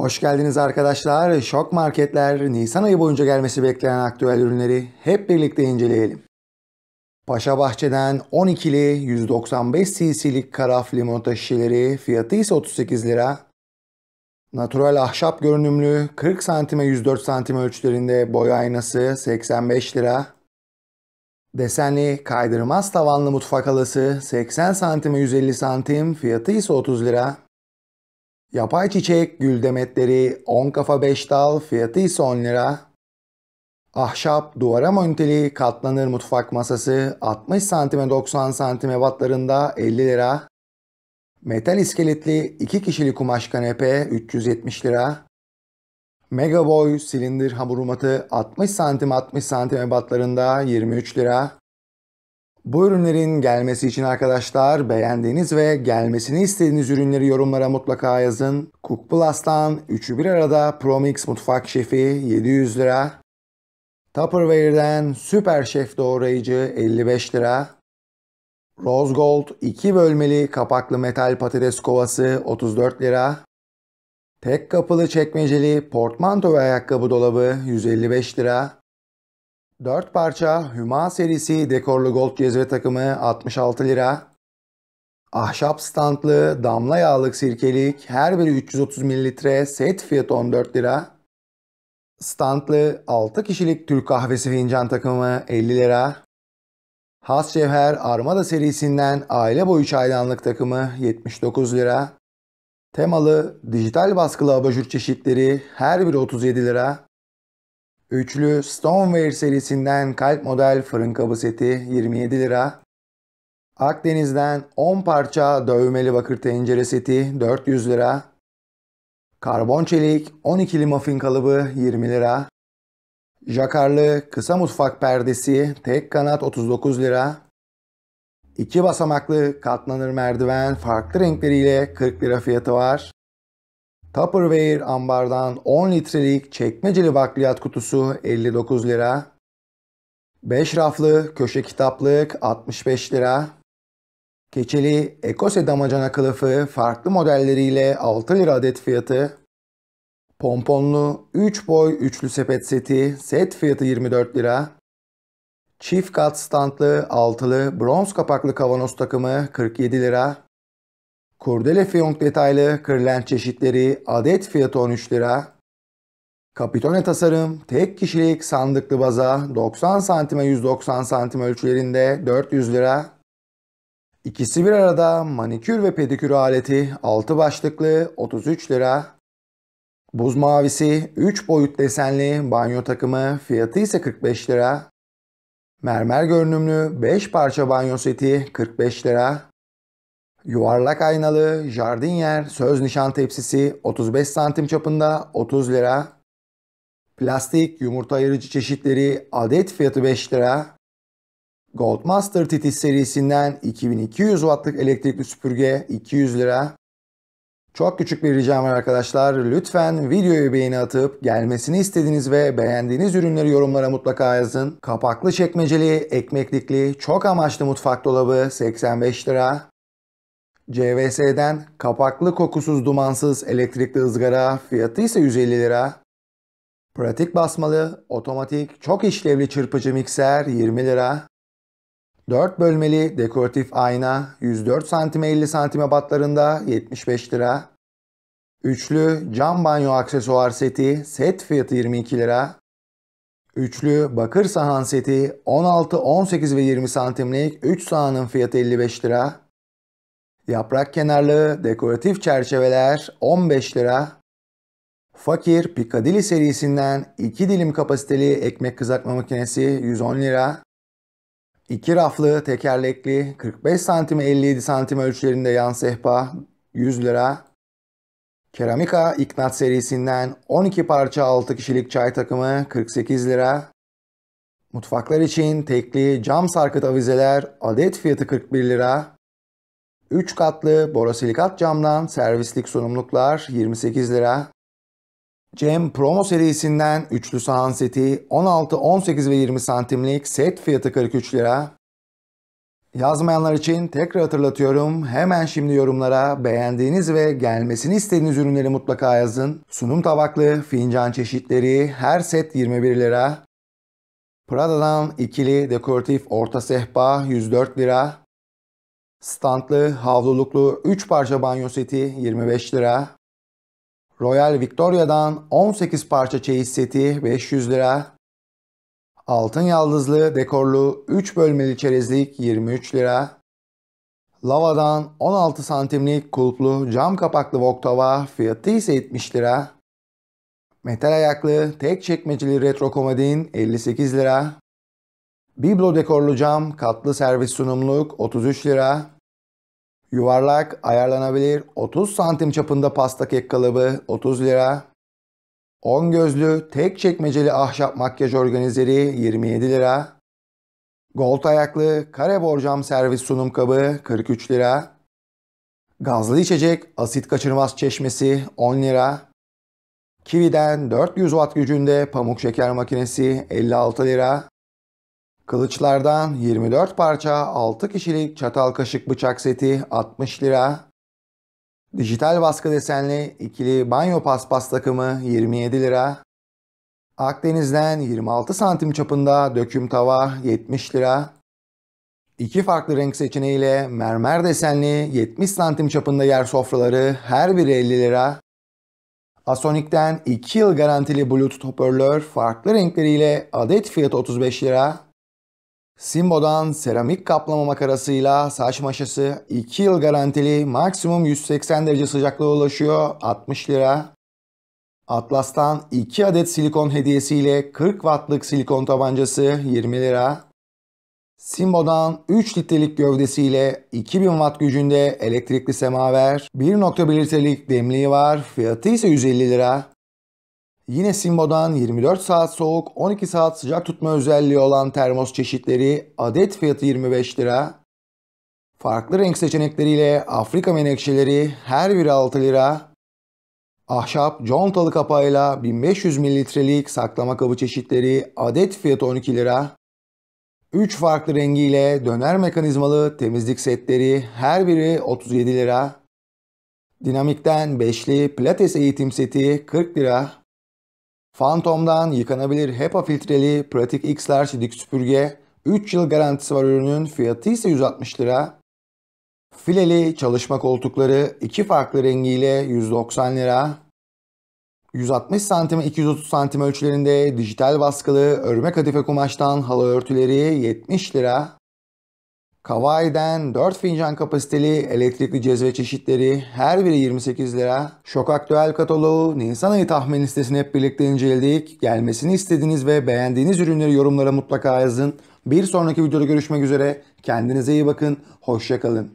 Hoş geldiniz arkadaşlar. Şok Marketler Nisan ayı boyunca gelmesi bekleyen aktüel ürünleri hep birlikte inceleyelim. Paşa Bahçe'den 12'li 195 cc'lik karaf limonata şişeleri fiyatı ise 38 lira. Natural ahşap görünümlü 40 santime 104 santim ölçülerinde boy aynası 85 lira. Desenli kaydırmaz tavanlı mutfak halası 80 santime 150 santim fiyatı ise 30 lira. Yapay çiçek, gül demetleri 10 kafa 5 dal fiyatı ise 10 lira. Ahşap, duvara monteli, katlanır mutfak masası 60 santime 90 santime batlarında 50 lira. Metal iskeletli 2 kişilik kumaş kanepe 370 lira. Mega boy silindir hamur matı 60 santim 60 santim ebatlarında 23 lira. Bu ürünlerin gelmesi için arkadaşlar beğendiğiniz ve gelmesini istediğiniz ürünleri yorumlara mutlaka yazın. Cook Plus'tan 3'ü bir arada Promix Mutfak Şefi 700 lira. Tupperware'den Süper Şef Doğrayıcı 55 lira. Rose Gold 2 bölmeli kapaklı metal patates kovası 34 lira. Tek kapılı çekmeceli portmanto ve ayakkabı dolabı 155 lira. 4 parça Hüma serisi dekorlu gold cezve takımı 66 lira. Ahşap standlı damla yağlık sirkelik her biri 330 ml set fiyatı 14 lira. Standlı 6 kişilik Türk kahvesi fincan takımı 50 lira. Has Cevher Armada serisinden aile boyu çaydanlık takımı 79 lira. Temalı dijital baskılı abajur çeşitleri her biri 37 lira. Üçlü Stoneware serisinden kalp model fırın kabı seti 27 lira. Akdeniz'den 10 parça dövmeli bakır tencere seti 400 lira. Karbon çelik 12'li muffin kalıbı 20 lira. Jakarlı kısa mutfak perdesi tek kanat 39 lira. İki basamaklı katlanır merdiven farklı renkleriyle 40 lira fiyatı var. Tupperware ambardan 10 litrelik çekmeceli bakliyat kutusu 59 lira. 5 raflı köşe kitaplık 65 lira. Keçeli Ekose damacana kılıfı farklı modelleriyle 6 lira adet fiyatı. Pomponlu 3 boy üçlü sepet seti set fiyatı 24 lira. Çift kat standlı altılı bronz kapaklı kavanoz takımı 47 lira. Kurdele fiyonk detaylı kırılen çeşitleri adet fiyatı 13 lira. Kapitone tasarım tek kişilik sandıklı baza 90 santime 190 santim ölçülerinde 400 lira. İkisi bir arada manikür ve pedikür aleti 6 başlıklı 33 lira. Buz mavisi 3 boyut desenli banyo takımı fiyatı ise 45 lira. Mermer görünümlü 5 parça banyo seti 45 lira. Yuvarlak aynalı jardinyer söz nişan tepsisi 35 santim çapında 30 lira. Plastik yumurta ayırıcı çeşitleri adet fiyatı 5 lira. Goldmaster Titiz serisinden 2200 wattlık elektrikli süpürge 200 lira. Çok küçük bir ricam var arkadaşlar. Lütfen videoyu beğeni atıp gelmesini istediğiniz ve beğendiğiniz ürünleri yorumlara mutlaka yazın. Kapaklı çekmeceli, ekmeklikli, çok amaçlı mutfak dolabı 85 lira. CVS'den kapaklı kokusuz dumansız elektrikli ızgara fiyatı ise 150 lira. Pratik basmalı, otomatik, çok işlevli çırpıcı mikser 20 lira. 4 bölmeli dekoratif ayna 104 cm 50 cm batlarında 75 lira. Üçlü cam banyo aksesuar seti set fiyatı 22 lira. Üçlü bakır sahan seti 16, 18 ve 20 santimlik 3 sahanın fiyatı 55 lira. Yaprak kenarlı dekoratif çerçeveler 15 lira. Fakir Piccadilly serisinden 2 dilim kapasiteli ekmek kızartma makinesi 110 lira. 2 raflı tekerlekli 45 santim 57 santim ölçülerinde yan sehpa 100 lira. Keramika İknat serisinden 12 parça 6 kişilik çay takımı 48 lira. Mutfaklar için tekli cam sarkıt avizeler adet fiyatı 41 lira. 3 katlı borosilikat camdan servislik sunumluklar 28 lira. Cem Promo serisinden üçlü sahan seti 16, 18 ve 20 santimlik set fiyatı 43 lira. Yazmayanlar için tekrar hatırlatıyorum. Hemen şimdi yorumlara beğendiğiniz ve gelmesini istediğiniz ürünleri mutlaka yazın. Sunum tabaklı, fincan çeşitleri, her set 21 lira. Prada'dan ikili dekoratif orta sehpa 104 lira. Standlı, havluluklu 3 parça banyo seti 25 lira. Royal Victoria'dan 18 parça çeyiz seti 500 lira. Altın yaldızlı dekorlu 3 bölmeli çerezlik 23 lira. Lava'dan 16 santimlik kulplu cam kapaklı voktava fiyatı ise 70 lira. Metal ayaklı tek çekmeceli retro komodin 58 lira. Biblo dekorlu cam, katlı servis sunumluk 33 lira. Yuvarlak, ayarlanabilir 30 santim çapında pasta kek kalıbı 30 lira. 10 gözlü, tek çekmeceli ahşap makyaj organizeri 27 lira. Gold ayaklı, kare borcam servis sunum kabı 43 lira. Gazlı içecek, asit kaçırmaz çeşmesi 10 lira. Kiwi'den 400 watt gücünde pamuk şeker makinesi 56 lira. Kılıçlardan 24 parça 6 kişilik çatal kaşık bıçak seti 60 lira. Dijital baskı desenli ikili banyo paspas takımı 27 lira. Akdeniz'den 26 santim çapında döküm tava 70 lira. İki farklı renk seçeneğiyle mermer desenli 70 santim çapında yer sofraları her biri 50 lira. Asonic'ten 2 yıl garantili Bluetooth hoparlör farklı renkleriyle adet fiyatı 35 lira. Simbo'dan seramik kaplama makarasıyla saç maşası 2 yıl garantili maksimum 180 derece sıcaklığa ulaşıyor 60 lira. Atlas'tan 2 adet silikon hediyesiyle 40 wattlık silikon tabancası 20 lira. Simbo'dan 3 litrelik gövdesiyle 2000 watt gücünde elektrikli semaver, 1.1 litrelik demliği var, fiyatı ise 150 lira. Yine Simbo'dan 24 saat soğuk, 12 saat sıcak tutma özelliği olan termos çeşitleri adet fiyatı 25 lira. Farklı renk seçenekleriyle Afrika menekşeleri her biri 6 lira. Ahşap contalı kapağıyla 1500 mililitrelik saklama kabı çeşitleri adet fiyatı 12 lira. 3 farklı rengiyle döner mekanizmalı temizlik setleri her biri 37 lira. Dinamikten 5'li pilates eğitim seti 40 lira. Phantom'dan yıkanabilir HEPA filtreli pratik X-Large dik süpürge. 3 yıl garantisi var ürünün. Fiyatı ise 160 lira. Fileli çalışma koltukları iki farklı rengiyle 190 lira. 160 santime 230 santim ölçülerinde dijital baskılı örme kadife kumaştan halı örtüleri 70 lira. Kawaii'den 4 fincan kapasiteli elektrikli cezve çeşitleri her biri 28 lira. Şok Aktüel kataloğu Nisan ayı tahmin listesini hep birlikte inceledik. Gelmesini istediğiniz ve beğendiğiniz ürünleri yorumlara mutlaka yazın. Bir sonraki videoda görüşmek üzere. Kendinize iyi bakın. Hoşçakalın.